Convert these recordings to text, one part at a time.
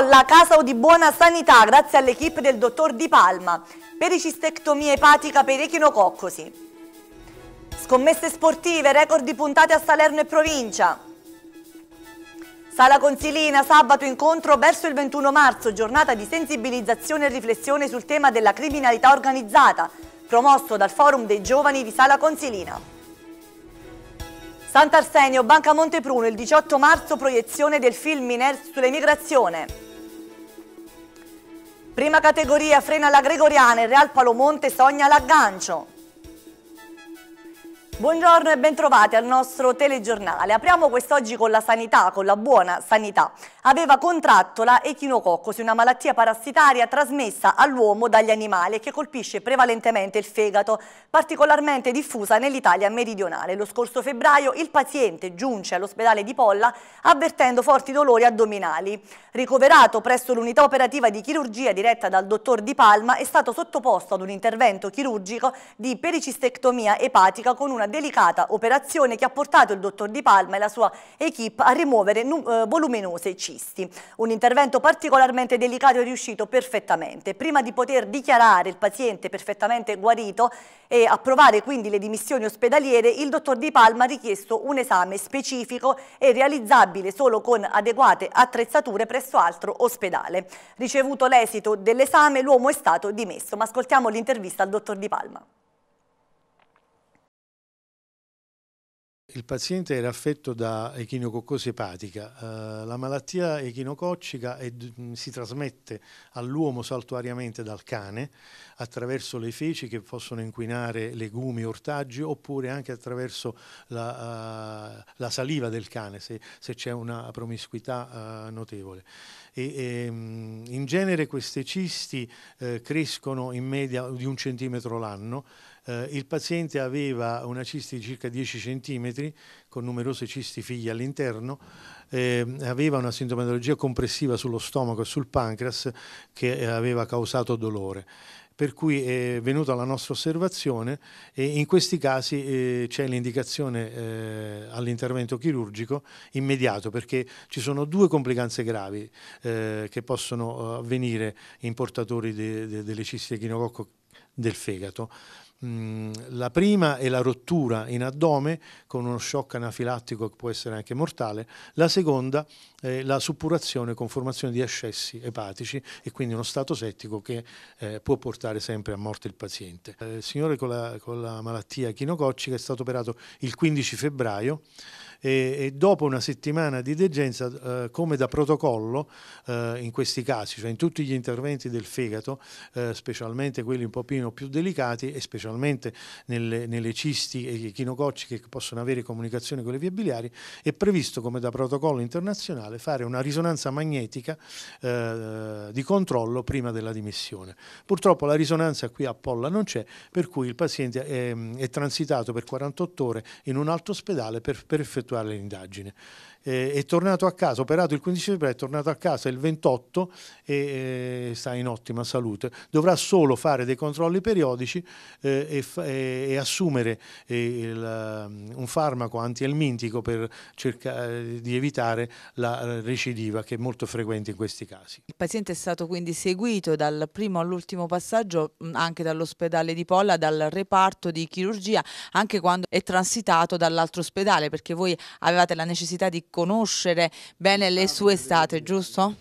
la Casa o di Buona Sanità grazie all'equipe del dottor Di Palma Pericistectomia epatica per echinococcosi. Scommesse sportive, record di puntate a Salerno e provincia. Sala Consilina, sabato incontro verso il 21 marzo, giornata di sensibilizzazione e riflessione sul tema della criminalità organizzata, promosso dal Forum dei Giovani di Sala Consilina. Sant'Arsenio, Banca Montepruno, il 18 marzo proiezione del film Iner sull'emigrazione. Prima categoria frena la Gregoriana, il Real Palomonte sogna l'aggancio. Buongiorno e bentrovati al nostro telegiornale. Apriamo quest'oggi con la sanità, con la buona sanità. Aveva contratto la echinococcosi, una malattia parassitaria trasmessa all'uomo dagli animali e che colpisce prevalentemente il fegato, particolarmente diffusa nell'Italia meridionale. Lo scorso febbraio il paziente giunge all'ospedale di Polla avvertendo forti dolori addominali. Ricoverato presso l'unità operativa di chirurgia diretta dal dottor Di Palma, è stato sottoposto ad un intervento chirurgico di pericistectomia epatica con una delicata operazione che ha portato il dottor Di Palma e la sua equip a rimuovere eh, voluminose cisti. Un intervento particolarmente delicato è riuscito perfettamente. Prima di poter dichiarare il paziente perfettamente guarito e approvare quindi le dimissioni ospedaliere, il dottor Di Palma ha richiesto un esame specifico e realizzabile solo con adeguate attrezzature presso altro ospedale. Ricevuto l'esito dell'esame, l'uomo è stato dimesso, ma ascoltiamo l'intervista al dottor Di Palma. Il paziente era affetto da echinococcosi epatica. Eh, la malattia echinococcica è, mm, si trasmette all'uomo saltuariamente dal cane attraverso le feci che possono inquinare legumi, ortaggi oppure anche attraverso la, eh, la saliva del cane se, se c'è una promiscuità eh, notevole. E, e, ehm, in genere queste cisti crescono in media di un centimetro l'anno eh, il paziente aveva una cisti di circa 10 cm con numerose cisti figlie all'interno, eh, aveva una sintomatologia compressiva sullo stomaco e sul pancreas che eh, aveva causato dolore per cui è venuta la nostra osservazione e in questi casi eh, c'è l'indicazione eh, all'intervento chirurgico immediato perché ci sono due complicanze gravi eh, che possono eh, avvenire in portatori de de delle cisti echinococco del fegato la prima è la rottura in addome con uno shock anafilattico che può essere anche mortale, la seconda è la suppurazione con formazione di ascessi epatici e quindi uno stato settico che eh, può portare sempre a morte il paziente. il eh, signore con la, con la malattia chinococcica è stato operato il 15 febbraio e, e dopo una settimana di degenza, eh, come da protocollo, eh, in questi casi, cioè in tutti gli interventi del fegato, eh, specialmente quelli un po' più delicati e specialmente nelle, nelle cisti e chinococci che possono avere comunicazione con le vie biliari, è previsto come da protocollo internazionale fare una risonanza magnetica eh, di controllo prima della dimissione. Purtroppo la risonanza qui a Polla non c'è, per cui il paziente è, è transitato per 48 ore in un altro ospedale per, per effettuare effettuare l'indagine eh, è tornato a casa, operato il 15 febbraio, è tornato a casa il 28 e eh, sta in ottima salute. Dovrà solo fare dei controlli periodici eh, e, eh, e, assumere eh, il, um, un farmaco antielmintico per cercare di evitare la recidiva che è molto frequente in questi casi. Il paziente è stato quindi seguito dal primo all'ultimo passaggio mm, anche dall'ospedale di Polla, dal reparto di chirurgia, anche quando è transitato dall'altro ospedale perché voi avevate la necessità di conoscere bene le sue state, giusto?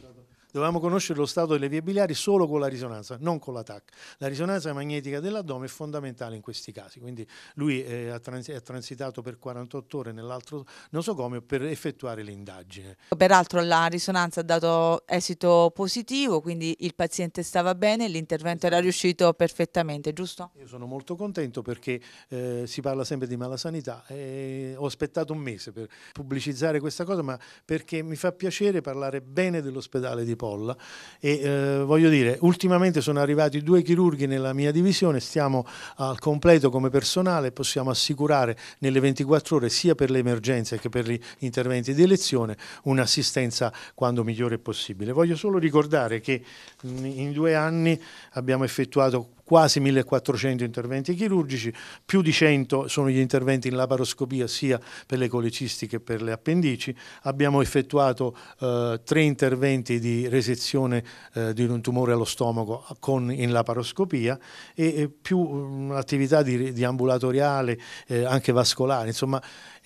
dovevamo conoscere lo stato delle vie biliari solo con la risonanza, non con la La risonanza magnetica dell'addome è fondamentale in questi casi, quindi lui eh, ha, trans ha, transitato per 48 ore nell'altro nosocomio per effettuare l'indagine. Peraltro la risonanza ha dato esito positivo, quindi il paziente stava bene, l'intervento era riuscito perfettamente, giusto? Io sono molto contento perché eh, si parla sempre di malasanità e eh, ho aspettato un mese per pubblicizzare questa cosa, ma perché mi fa piacere parlare bene dell'ospedale di Porto Cipolla e eh, voglio dire, ultimamente sono arrivati due chirurghi nella mia divisione, stiamo al completo come personale, possiamo assicurare nelle 24 ore sia per le emergenze che per gli interventi di elezione un'assistenza quando migliore possibile. Voglio solo ricordare che mm, in due anni abbiamo effettuato quasi 1400 interventi chirurgici, più di 100 sono gli interventi in laparoscopia sia per le colecisti che per le appendici, abbiamo effettuato eh, tre interventi di resezione eh, di un tumore allo stomaco con, in laparoscopia e, e più mh, mm, attività di, di ambulatoriale, eh, anche vascolare, insomma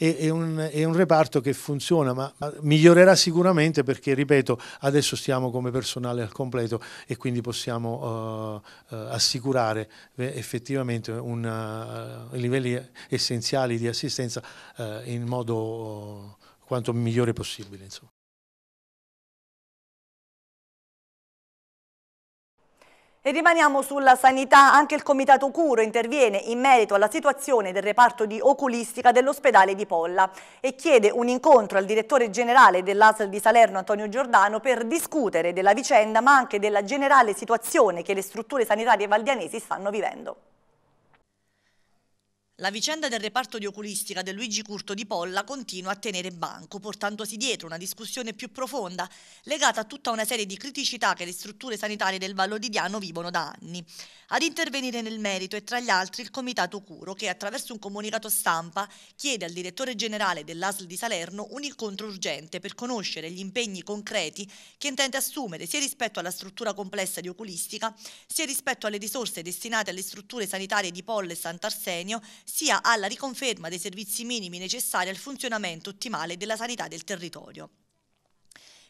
è, è, un, è un, reparto che funziona, ma, ma migliorerà sicuramente perché, ripeto, adesso stiamo come personale al completo e quindi possiamo uh, uh, assicurare eh, effettivamente una, uh, livelli essenziali di assistenza in modo quanto migliore possibile. Insomma. E rimaniamo sulla sanità, anche il Comitato Curo interviene in merito alla situazione del reparto di oculistica dell'ospedale di Polla e chiede un incontro al direttore generale dell'ASL di Salerno Antonio Giordano per discutere della vicenda ma anche della generale situazione che le strutture sanitarie valdianesi stanno vivendo. La vicenda del reparto di oculistica del Luigi Curto di Polla continua a tenere banco, portandosi dietro una discussione più profonda legata a tutta una serie di criticità che le strutture sanitarie del Vallo di Diano vivono da anni. Ad intervenire nel merito è tra gli altri il Comitato Curo che attraverso un comunicato stampa chiede al direttore generale dell'ASL di Salerno un incontro urgente per conoscere gli impegni concreti che intende assumere sia rispetto alla struttura complessa di oculistica sia rispetto alle risorse destinate alle strutture sanitarie di Polla e Sant'Arsenio sia alla riconferma dei servizi minimi necessari al funzionamento ottimale della sanità del territorio.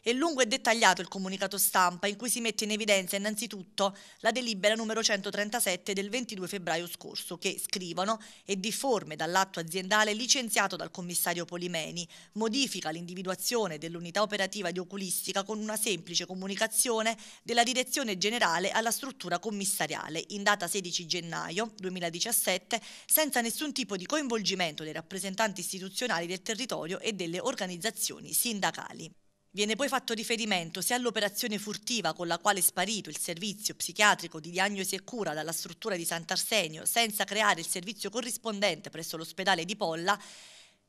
È lungo e dettagliato il comunicato stampa in cui si mette in evidenza innanzitutto la delibera numero 137 del 22 febbraio scorso che, scrivono, è difforme dall'atto aziendale licenziato dal commissario Polimeni, modifica l'individuazione dell'unità operativa di oculistica con una semplice comunicazione della direzione generale alla struttura commissariale in data 16 gennaio 2017 senza nessun tipo di coinvolgimento dei rappresentanti istituzionali del territorio e delle organizzazioni sindacali. Viene poi fatto riferimento sia all'operazione furtiva con la quale è sparito il servizio psichiatrico di diagnosi e cura dalla struttura di Sant'Arsenio senza creare il servizio corrispondente presso l'ospedale di Polla,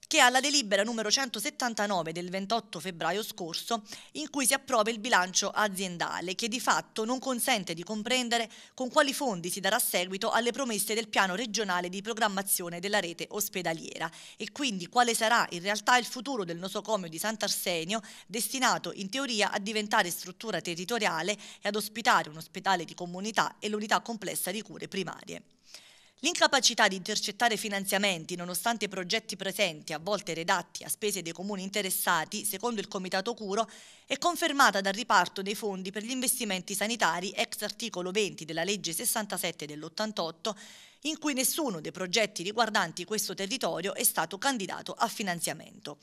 che ha la delibera numero 179 del 28 febbraio scorso in cui si approva il bilancio aziendale che di fatto non consente di comprendere con quali fondi si darà seguito alle promesse del piano regionale di programmazione della rete ospedaliera e quindi quale sarà in realtà il futuro del nosocomio di Sant'Arsenio destinato in teoria a diventare struttura territoriale e ad ospitare un ospedale di comunità e l'unità complessa di cure primarie. L'incapacità di intercettare finanziamenti, nonostante i progetti presenti, a volte redatti a spese dei comuni interessati, secondo il Comitato Curo, è confermata dal riparto dei fondi per gli investimenti sanitari ex articolo 20 della legge 67 dell'88, in cui nessuno dei progetti riguardanti questo territorio è stato candidato a finanziamento.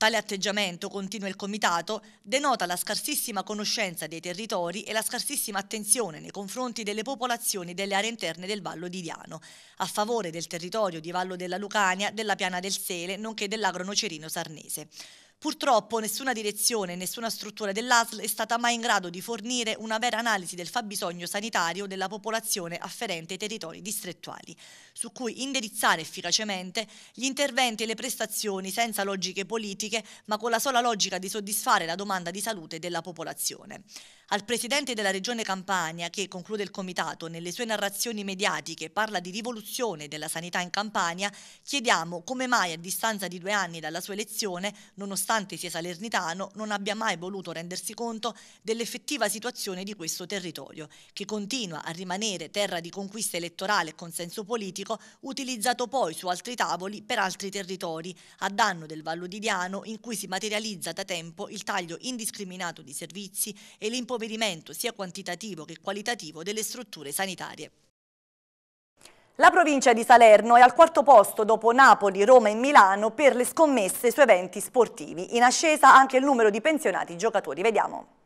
Tale atteggiamento, continua il Comitato, denota la scarsissima conoscenza dei territori e la scarsissima attenzione nei confronti delle popolazioni delle aree interne del Vallo di Viano, a favore del territorio di Vallo della Lucania, della Piana del Sele, nonché dell'agro nocerino sarnese. Purtroppo nessuna direzione, nessuna struttura dell'ASL è stata mai in grado di fornire una vera analisi del fabbisogno sanitario della popolazione afferente ai territori distrettuali, su cui indirizzare efficacemente gli interventi e le prestazioni senza logiche politiche, ma con la sola logica di soddisfare la domanda di salute della popolazione. Al Presidente della Regione Campania, che conclude il Comitato, nelle sue narrazioni mediatiche parla di rivoluzione della sanità in Campania, chiediamo come mai a distanza di due anni dalla sua elezione, nonostante nonostante sia salernitano, non abbia mai voluto rendersi conto dell'effettiva situazione di questo territorio, che continua a rimanere terra di conquista elettorale e consenso politico, utilizzato poi su altri tavoli per altri territori, a danno del Vallo di Diano, in cui si materializza da tempo il taglio indiscriminato di servizi e l'impoverimento sia quantitativo che qualitativo delle strutture sanitarie. La provincia di Salerno è al quarto posto dopo Napoli, Roma e Milano per le scommesse su eventi sportivi. In ascesa anche il numero di pensionati giocatori. Vediamo.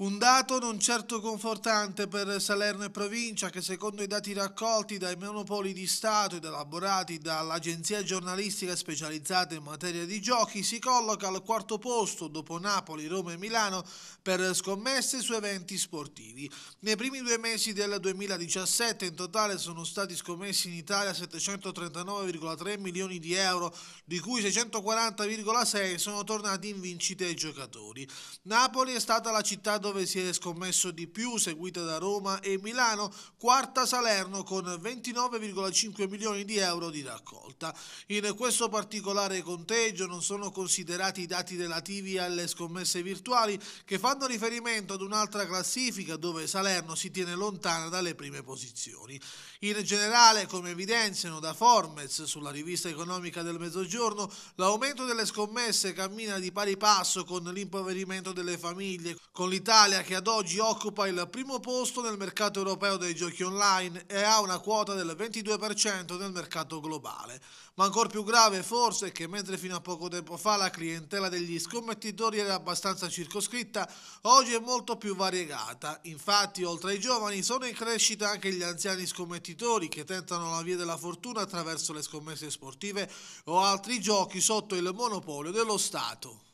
Un dato non certo confortante per Salerno e provincia che secondo i dati raccolti dai monopoli di Stato ed elaborati dall'agenzia giornalistica specializzata in materia di giochi si colloca al quarto posto dopo Napoli, Roma e Milano per scommesse su eventi sportivi. Nei primi due mesi del 2017 in totale sono stati scommessi in Italia 739,3 milioni di euro di cui 640,6 sono tornati in vincite ai giocatori. Napoli è stata la città dove dove si è scommesso di più, seguita da Roma e Milano, quarta Salerno con 29,5 milioni di euro di raccolta. In questo particolare conteggio non sono considerati i dati relativi alle scommesse virtuali che fanno riferimento ad un'altra classifica dove Salerno si tiene lontana dalle prime posizioni. In generale, come evidenziano da Formez sulla rivista economica del Mezzogiorno, l'aumento delle scommesse cammina di pari passo con l'impoverimento delle famiglie, con l'Italia L'Italia che ad oggi occupa il primo posto nel mercato europeo dei giochi online e ha una quota del 22% nel mercato globale. Ma ancora più grave forse è che mentre fino a poco tempo fa la clientela degli scommettitori era abbastanza circoscritta, oggi è molto più variegata. Infatti, oltre ai giovani, sono in crescita anche gli anziani scommettitori che tentano la via della fortuna attraverso le scommesse sportive o altri giochi sotto il monopolio dello Stato.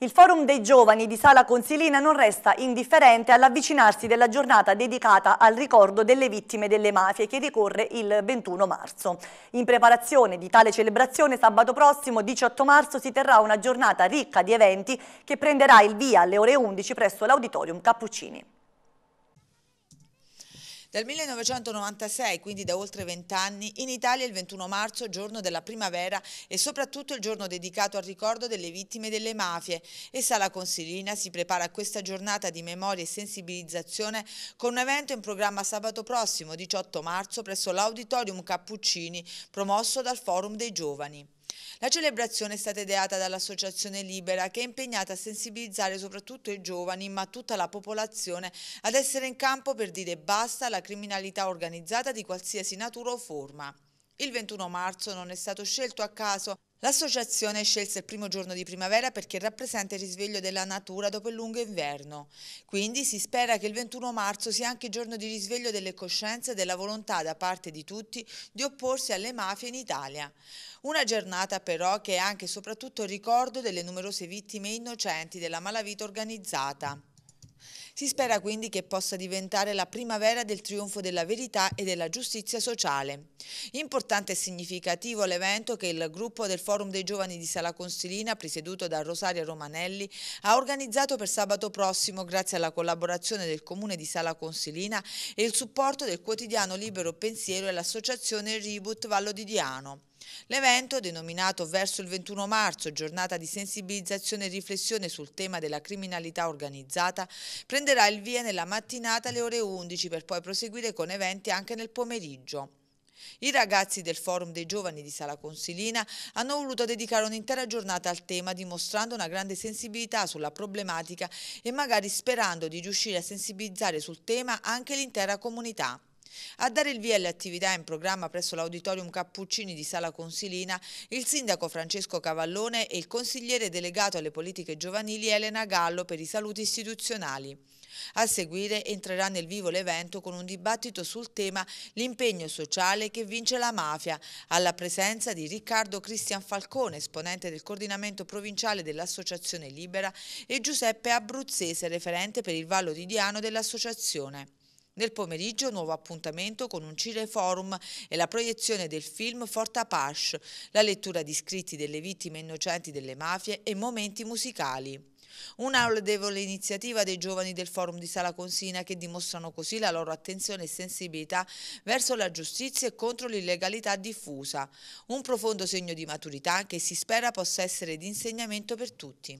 Il Forum dei Giovani di Sala Consilina non resta indifferente all'avvicinarsi della giornata dedicata al ricordo delle vittime delle mafie che ricorre il 21 marzo. In preparazione di tale celebrazione sabato prossimo 18 marzo si terrà una giornata ricca di eventi che prenderà il via alle ore 11 presso l'Auditorium Cappuccini. Dal 1996, quindi da oltre vent'anni, in Italia il 21 marzo, giorno della primavera, è soprattutto il giorno dedicato al ricordo delle vittime delle mafie e Sala Consilina si prepara a questa giornata di memoria e sensibilizzazione con un evento in programma sabato prossimo, 18 marzo, presso l'Auditorium Cappuccini, promosso dal Forum dei Giovani. La celebrazione è stata ideata dall'Associazione Libera che è impegnata a sensibilizzare soprattutto i giovani ma tutta la popolazione ad essere in campo per dire basta alla criminalità organizzata di qualsiasi natura o forma. Il 21 marzo non è stato scelto a caso, L'associazione scelse il primo giorno di primavera perché rappresenta il risveglio della natura dopo il lungo inverno. Quindi si spera che il 21 marzo sia anche il giorno di risveglio delle coscienze e della volontà da parte di tutti di opporsi alle mafie in Italia. Una giornata però che è anche e soprattutto ricordo delle numerose vittime innocenti della malavita organizzata. Si spera quindi che possa diventare la primavera del trionfo della verità e della giustizia sociale. Importante e significativo l'evento che il gruppo del Forum dei Giovani di Sala Consilina, presieduto da Rosaria Romanelli, ha organizzato per sabato prossimo grazie alla collaborazione del Comune di Sala Consilina e il supporto del quotidiano Libero Pensiero e l'associazione Reboot Vallo di Diano. L'evento, denominato verso il 21 marzo, giornata di sensibilizzazione e riflessione sul tema della criminalità organizzata, prenderà il via nella mattinata alle ore 11 per poi proseguire con eventi anche nel pomeriggio. I ragazzi del Forum dei Giovani di Sala Consilina hanno voluto dedicare un'intera giornata al tema dimostrando una grande sensibilità sulla problematica e magari sperando di riuscire a sensibilizzare sul tema anche l'intera comunità. A dare il via alle attività in programma presso l'Auditorium Cappuccini di Sala Consilina, il sindaco Francesco Cavallone e il consigliere delegato alle politiche giovanili Elena Gallo per i saluti istituzionali. A seguire entrerà nel vivo l'evento con un dibattito sul tema l'impegno sociale che vince la mafia, alla presenza di Riccardo Cristian Falcone, esponente del coordinamento provinciale dell'Associazione Libera, e Giuseppe Abruzzese, referente per il Vallo di Diano dell'Associazione. Nel pomeriggio nuovo appuntamento con un cineforum e la proiezione del film Forta Apache, la lettura di scritti delle vittime innocenti delle mafie e momenti musicali. Una lodevole iniziativa dei giovani del Forum di Sala Consina che dimostrano così la loro attenzione e sensibilità verso la giustizia e contro l'illegalità diffusa. Un profondo segno di maturità che si spera possa essere di insegnamento per tutti.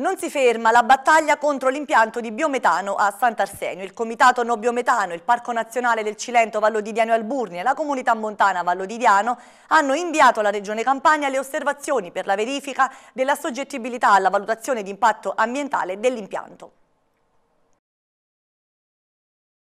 Non si ferma la battaglia contro l'impianto di biometano a Sant'Arsenio. Il Comitato No Biometano, il Parco Nazionale del Cilento Vallodidiano e Alburni e la Comunità Montana Vallo Vallodidiano hanno inviato alla Regione Campania le osservazioni per la verifica della soggettibilità alla valutazione di impatto ambientale dell'impianto.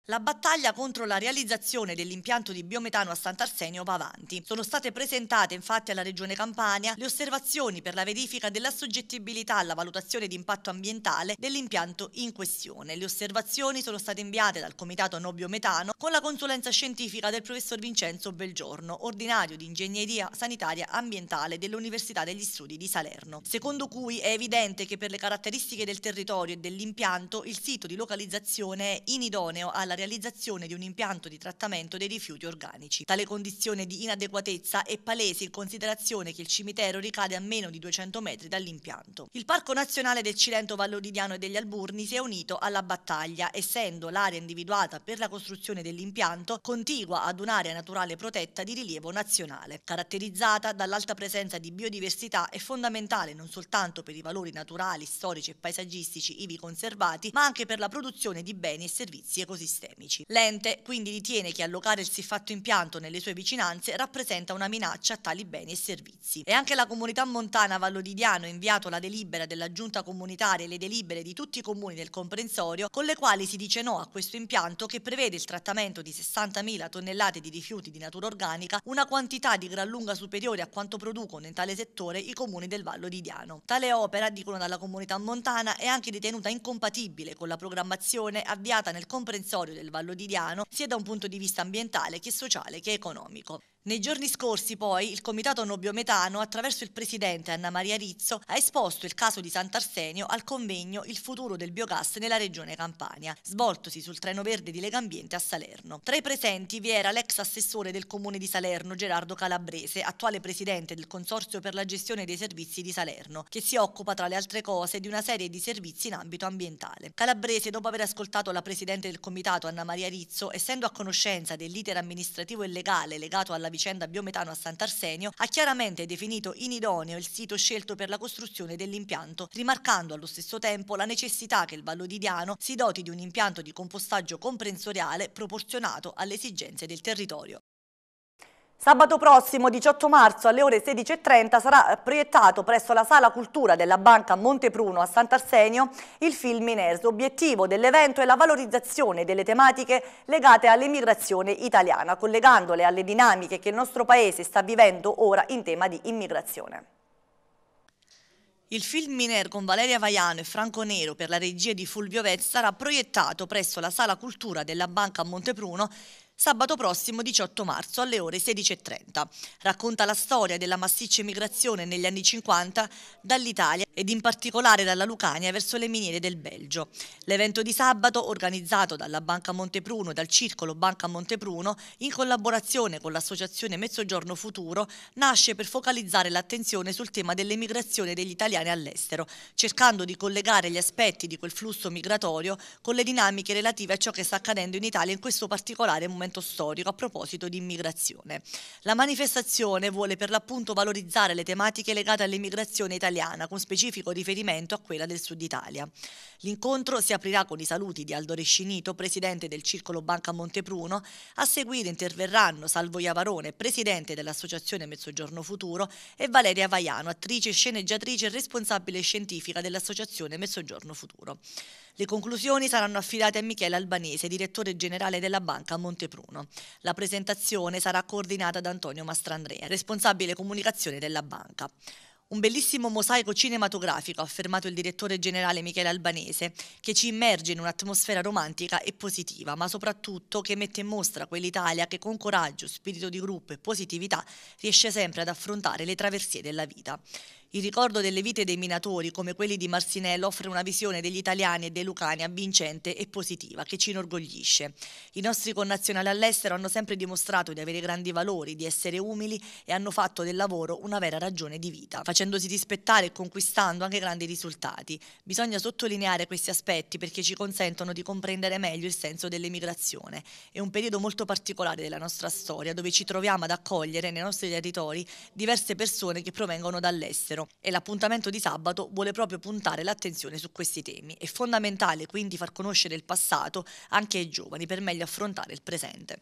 La battaglia contro la realizzazione dell'impianto di biometano a Sant'Arsenio va avanti. Sono state presentate infatti alla Regione Campania le osservazioni per la verifica della soggettibilità alla valutazione di impatto ambientale dell'impianto in questione. Le osservazioni sono state inviate dal Comitato No Biometano con la consulenza scientifica del professor Vincenzo Belgiorno, ordinario di Ingegneria Sanitaria Ambientale dell'Università degli Studi di Salerno, secondo cui è evidente che per le caratteristiche del territorio e dell'impianto il sito di localizzazione è inidoneo alla alla realizzazione di un impianto di trattamento dei rifiuti organici. Tale condizione di inadeguatezza è palese in considerazione che il cimitero ricade a meno di 200 metri dall'impianto. Il Parco Nazionale del Cilento Vallodidiano e degli Alburni si è unito alla battaglia, essendo l'area individuata per la costruzione dell'impianto contigua ad un'area naturale protetta di rilievo nazionale, caratterizzata dall'alta presenza di biodiversità e fondamentale non soltanto per i valori naturali, storici e paesaggistici ivi conservati, ma anche per la produzione di beni e servizi ecosistemici sistemici. L'ente quindi ritiene che allocare il siffatto impianto nelle sue vicinanze rappresenta una minaccia a tali beni e servizi. E anche la comunità montana Vallodidiano ha inviato la delibera della giunta comunitaria e le delibere di tutti i comuni del comprensorio con le quali si dice no a questo impianto che prevede il trattamento di 60.000 tonnellate di rifiuti di natura organica, una quantità di gran lunga superiore a quanto producono in tale settore i comuni del Vallo di Tale opera, dicono dalla comunità montana, è anche ritenuta incompatibile con la programmazione avviata nel comprensorio territorio del Vallo di Diano, sia da un punto di vista ambientale che sociale che economico. Nei giorni scorsi, poi, il Comitato Nobiometano, attraverso il presidente Anna Maria Rizzo, ha esposto il caso di Sant'Arsenio al convegno Il futuro del biogas nella regione Campania, svoltosi sul treno verde di Legambiente a Salerno. Tra i presenti vi era l'ex assessore del comune di Salerno, Gerardo Calabrese, attuale presidente del Consorzio per la gestione dei servizi di Salerno, che si occupa, tra le altre cose, di una serie di servizi in ambito ambientale. Calabrese, dopo aver ascoltato la presidente del Comitato Anna Maria Rizzo, essendo a conoscenza dell'iter amministrativo e legale legato alla vicenda biometano a Sant'Arsenio, ha chiaramente definito inidoneo il sito scelto per la costruzione dell'impianto, rimarcando allo stesso tempo la necessità che il Vallodidiano si doti di un impianto di compostaggio comprensoriale proporzionato alle esigenze del territorio. Sabato prossimo, 18 marzo, alle ore 16.30 sarà proiettato presso la Sala Cultura della Banca Montepruno a Sant'Arsenio il film Miners. Obiettivo dell'evento è la valorizzazione delle tematiche legate all'immigrazione italiana, collegandole alle dinamiche che il nostro Paese sta vivendo ora in tema di immigrazione. Il film Miner con Valeria Vaiano e Franco Nero per la regia di Fulvio Vez sarà proiettato presso la Sala Cultura della Banca a Montepruno sabato prossimo 18 marzo alle ore 16.30. Racconta la storia della massiccia emigrazione negli anni 50 dall'Italia ed in particolare dalla Lucania verso le miniere del Belgio. L'evento di sabato, organizzato dalla Banca Montepruno e dal Circolo Banca Montepruno, in collaborazione con l'Associazione Mezzogiorno Futuro, nasce per focalizzare l'attenzione sul tema dell'emigrazione degli italiani all'estero, cercando di collegare gli aspetti di quel flusso migratorio con le dinamiche relative a ciò che sta accadendo in Italia in questo particolare momento storico a proposito di immigrazione. La manifestazione vuole per l'appunto valorizzare le tematiche legate all'emigrazione italiana, con specifici specifico riferimento a quella del Sud Italia. L'incontro si aprirà con i saluti di Aldo Rescinito, presidente del Circolo Banca Montepruno. A seguire interverranno Salvo Iavarone, presidente dell'Associazione Mezzogiorno Futuro, e Valeria Vaiano, attrice, sceneggiatrice e responsabile scientifica dell'Associazione Mezzogiorno Futuro. Le conclusioni saranno affidate a Michele Albanese, direttore generale della Banca Montepruno. La presentazione sarà coordinata da Antonio Mastrandrea, responsabile comunicazione della banca. Un bellissimo mosaico cinematografico, ha affermato il direttore generale Michele Albanese, che ci immerge in un'atmosfera romantica e positiva, ma soprattutto che mette in mostra quell'Italia che con coraggio, spirito di gruppo e positività riesce sempre ad affrontare le traversie della vita. Il ricordo delle vite dei minatori, come quelli di Marsinello, offre una visione degli italiani e dei lucani avvincente e positiva, che ci inorgoglisce. I nostri connazionali all'estero hanno sempre dimostrato di avere grandi valori, di essere umili e hanno fatto del lavoro una vera ragione di vita, facendosi rispettare e conquistando anche grandi risultati. Bisogna sottolineare questi aspetti perché ci consentono di comprendere meglio il senso dell'emigrazione. È un periodo molto particolare della nostra storia, dove ci troviamo ad accogliere nei nostri territori diverse persone che provengono dall'estero numero e l'appuntamento di sabato vuole proprio puntare l'attenzione su questi temi. È fondamentale quindi far conoscere il passato anche ai giovani per meglio affrontare il presente.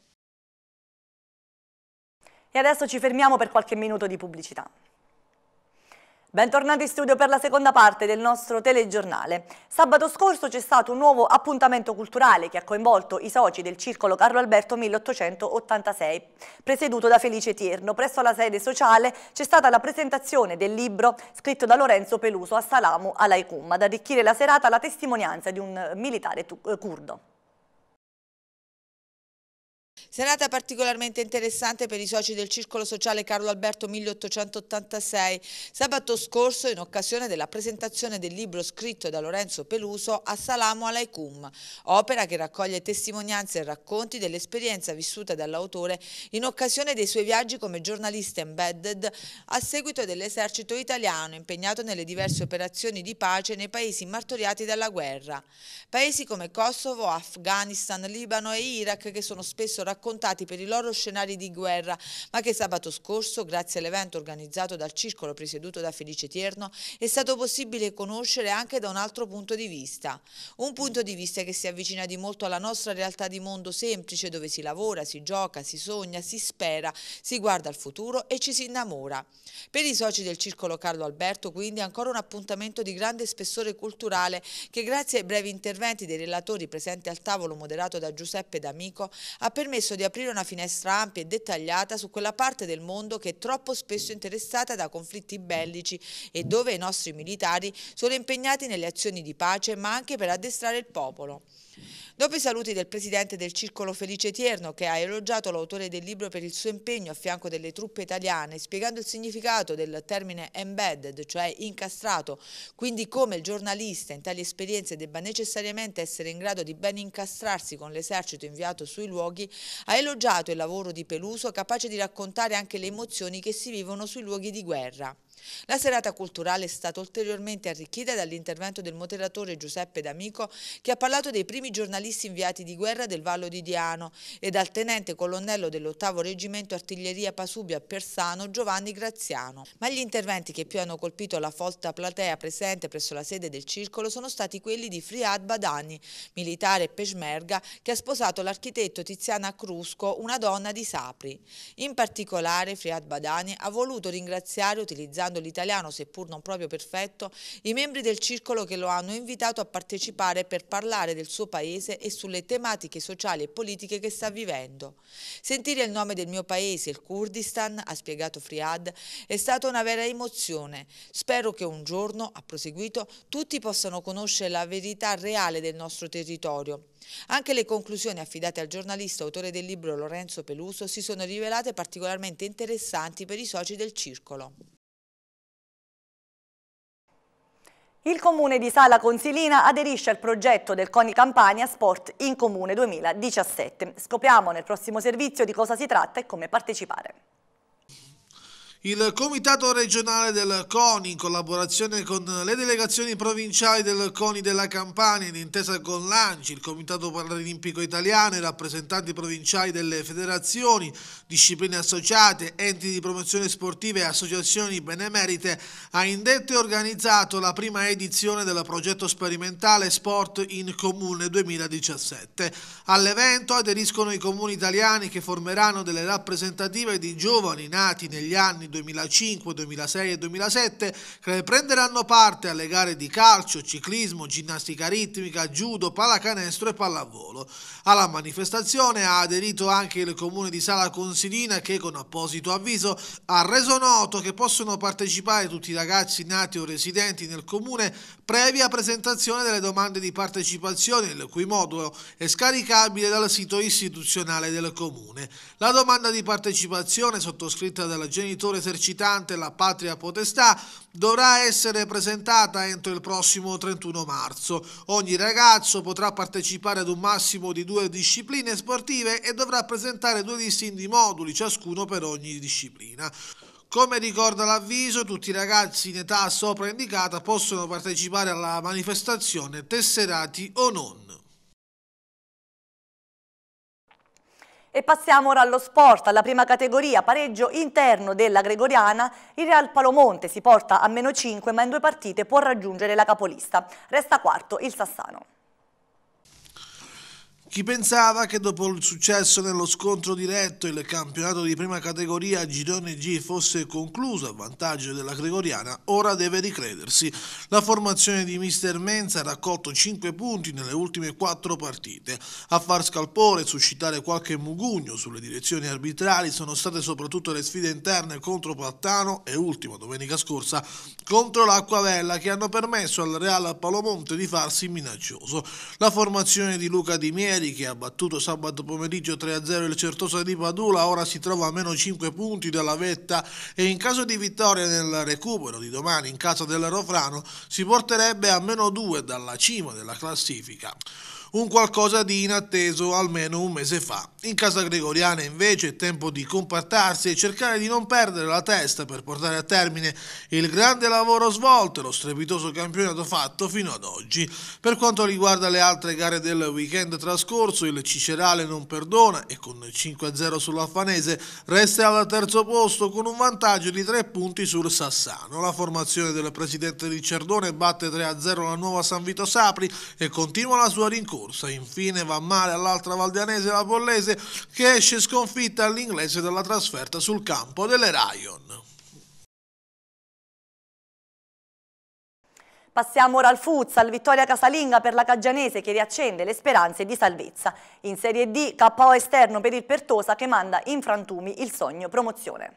E adesso ci fermiamo per qualche minuto di pubblicità. Bentornati in studio per la seconda parte del nostro telegiornale. Sabato scorso c'è stato un nuovo appuntamento culturale che ha coinvolto i soci del Circolo Carlo Alberto 1886. Presieduto da Felice Tierno, presso la sede sociale c'è stata la presentazione del libro scritto da Lorenzo Peluso a Salamu Alaikum, ad arricchire la serata la testimonianza di un militare eh, curdo. Serata particolarmente interessante per i soci del Circolo Sociale Carlo Alberto 1886. Sabato scorso, in occasione della presentazione del libro scritto da Lorenzo Peluso, a Alaikum, opera che raccoglie testimonianze e racconti dell'esperienza vissuta dall'autore in occasione dei suoi viaggi come giornalista embedded a seguito dell'esercito italiano impegnato nelle diverse operazioni di pace nei paesi martoriati dalla guerra. Paesi come Kosovo, Afghanistan, Libano e Iraq che sono spesso raccontati scontati per i loro scenari di guerra, ma che sabato scorso, grazie all'evento organizzato dal circolo presieduto da Felice Tierno, è stato possibile conoscere anche da un altro punto di vista. Un punto di vista che si avvicina di molto alla nostra realtà di mondo semplice, dove si lavora, si gioca, si sogna, si spera, si guarda al futuro e ci si innamora. Per i soci del circolo Carlo Alberto, quindi, ancora un appuntamento di grande spessore culturale che grazie ai brevi interventi dei relatori presenti al tavolo moderato da Giuseppe D'Amico ha permesso permesso di aprire una finestra ampia e dettagliata su quella parte del mondo che è troppo spesso interessata da conflitti bellici e dove i nostri militari sono impegnati nelle azioni di pace ma anche per addestrare il popolo. Dopo i saluti del presidente del Circolo Felice Tierno, che ha elogiato l'autore del libro per il suo impegno a fianco delle truppe italiane, spiegando il significato del termine embedded, cioè incastrato, quindi come il giornalista in tali esperienze debba necessariamente essere in grado di ben incastrarsi con l'esercito inviato sui luoghi, ha elogiato il lavoro di Peluso, capace di raccontare anche le emozioni che si vivono sui luoghi di guerra. La serata culturale è stata ulteriormente arricchita dall'intervento del moderatore Giuseppe D'Amico che ha parlato dei primi giornalisti inviati di guerra del Vallo di Diano e dal tenente colonnello dell'ottavo reggimento artiglieria Pasubio a Persano Giovanni Graziano. Ma gli interventi che più hanno colpito la folta platea presente presso la sede del circolo sono stati quelli di Friad Badani, militare peshmerga che ha sposato l'architetto Tiziana Crusco, una donna di Sapri. In particolare Friad Badani ha voluto ringraziare utilizzando imparando l'italiano, seppur non proprio perfetto, i membri del circolo che lo hanno invitato a partecipare per parlare del suo paese e sulle tematiche sociali e politiche che sta vivendo. Sentire il nome del mio paese, il Kurdistan, ha spiegato Friad, è stata una vera emozione. Spero che un giorno, ha proseguito, tutti possano conoscere la verità reale del nostro territorio. Anche le conclusioni affidate al giornalista autore del libro Lorenzo Peluso si sono rivelate particolarmente interessanti per i soci del circolo. Il Comune di Sala Consilina aderisce al progetto del CONI Campania Sport in Comune 2017. Scopriamo nel prossimo servizio di cosa si tratta e come partecipare. Il Comitato regionale del CONI, in collaborazione con le delegazioni provinciali del CONI della Campania, in intesa con l'ANCI, il Comitato Paralimpico Italiano, i rappresentanti provinciali delle federazioni, discipline associate, enti di promozione sportiva e associazioni benemerite, ha indetto e organizzato la prima edizione del progetto sperimentale Sport in Comune 2017. All'evento aderiscono i comuni italiani che formeranno delle rappresentative di giovani nati negli anni 2005, 2006 e 2007 che prenderanno parte alle gare di calcio, ciclismo, ginnastica ritmica, judo, pallacanestro e pallavolo. Alla manifestazione ha aderito anche il comune di Sala Consilina che con apposito avviso ha reso noto che possono partecipare tutti i ragazzi nati o residenti nel comune previa presentazione delle domande di partecipazione, il cui modulo è scaricabile dal sito istituzionale del comune. La domanda di partecipazione sottoscritta dal genitore esercitante la patria potestà dovrà essere presentata entro il prossimo 31 marzo. Ogni ragazzo potrà partecipare ad un massimo di due discipline sportive e dovrà presentare due distinti moduli, ciascuno per ogni disciplina. Come ricorda l'avviso, tutti i ragazzi in età sopra indicata possono partecipare alla manifestazione tesserati o non. E passiamo ora allo sport, alla prima categoria, pareggio interno della Gregoriana, il Real Palomonte si porta a meno 5 ma in due partite può raggiungere la capolista. Resta quarto il Sassano. Chi pensava che dopo il successo nello scontro diretto il campionato di prima categoria Girone G fosse concluso a vantaggio della Gregoriana, ora deve ricredersi. La formazione di Mister Menza ha raccolto 5 punti nelle ultime 4 partite. A far scalpore e suscitare qualche mugugno sulle direzioni arbitrali sono state soprattutto le sfide interne contro Pattano e ultima domenica scorsa contro l'Acquavella che hanno permesso al Real Palomonte di farsi minaccioso. La formazione di Luca Di Mieri Cagliari che ha battuto sabato pomeriggio 3-0 il Certosa di Padula ora si trova a meno 5 punti dalla vetta e in caso di vittoria nel recupero di domani in casa dell'Erofrano si porterebbe a meno 2 dalla cima della classifica un qualcosa di inatteso almeno un mese fa. In casa gregoriana invece è tempo di compattarsi e cercare di non perdere la testa per portare a termine il grande lavoro svolto e lo strepitoso campionato fatto fino ad oggi. Per quanto riguarda le altre gare del weekend trascorso, il Cicerale non perdona e con 5-0 sull'Affanese resta al terzo posto con un vantaggio di 3 punti sul Sassano. La formazione del presidente Ricciardone batte 3-0 la nuova San Vito Sapri e continua la sua rincorsa corsa. Infine va male all'altra valdianese, la Pollese, che esce sconfitta all'inglese dalla trasferta sul campo delle Ryan. Passiamo ora al futsal, vittoria casalinga per la Caggianese che riaccende le speranze di salvezza. In Serie D, KO esterno per il Pertosa che manda in frantumi il sogno promozione.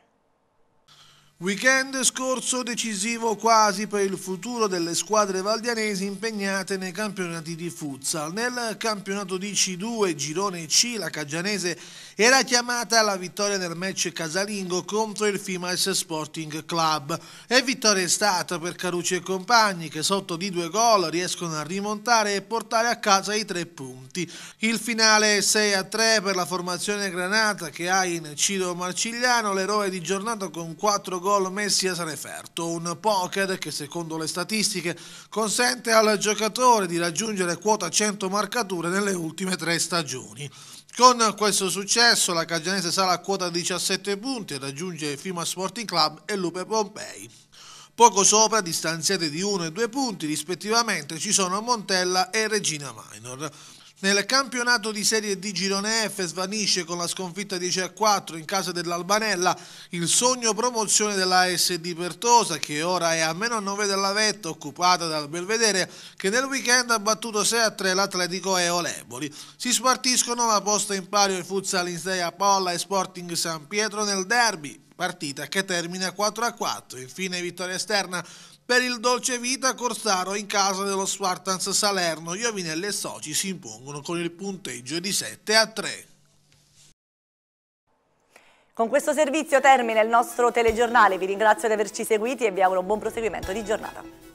Weekend scorso decisivo quasi per il futuro delle squadre valdianesi impegnate nei campionati di futsal. Nel campionato di C2 Girone C la Caggianese era chiamata alla vittoria nel match casalingo contro il Fimas Sporting Club e vittoria è stata per Carucci e compagni che sotto di due gol riescono a rimontare e portare a casa i tre punti. Il finale è 6 a 3 per la formazione Granata che ha in Ciro Marcigliano l'eroe di giornata con 4 gol gol messi a Saneferto, un poker che secondo le statistiche consente al giocatore di raggiungere quota 100 marcature nelle ultime tre stagioni. Con questo successo la Cagianese sale a quota 17 punti e raggiunge Fima Sporting Club e Lupe Pompei. Poco sopra, distanziate di 1 e 2 punti rispettivamente, ci sono Montella e Regina Minor. Nel campionato di Serie D Girone F svanisce con la sconfitta 10-4 a in casa dell'Albanella il sogno promozione della SD Pertosa che ora è a meno 9 della vetta occupata dal Belvedere che nel weekend ha battuto 6-3 a l'Atletico e Oleboli. Si spartiscono la posta in pari il Futsal Insea Polla e Sporting San Pietro nel derby partita che termina 4-4. a Infine vittoria esterna per il dolce vita Corsaro in casa dello Spartans Salerno. Iovinelli e Soci si impongono con il punteggio di 7 a 3. Con questo servizio termina il nostro telegiornale. Vi ringrazio di averci seguiti e vi auguro un buon proseguimento di giornata.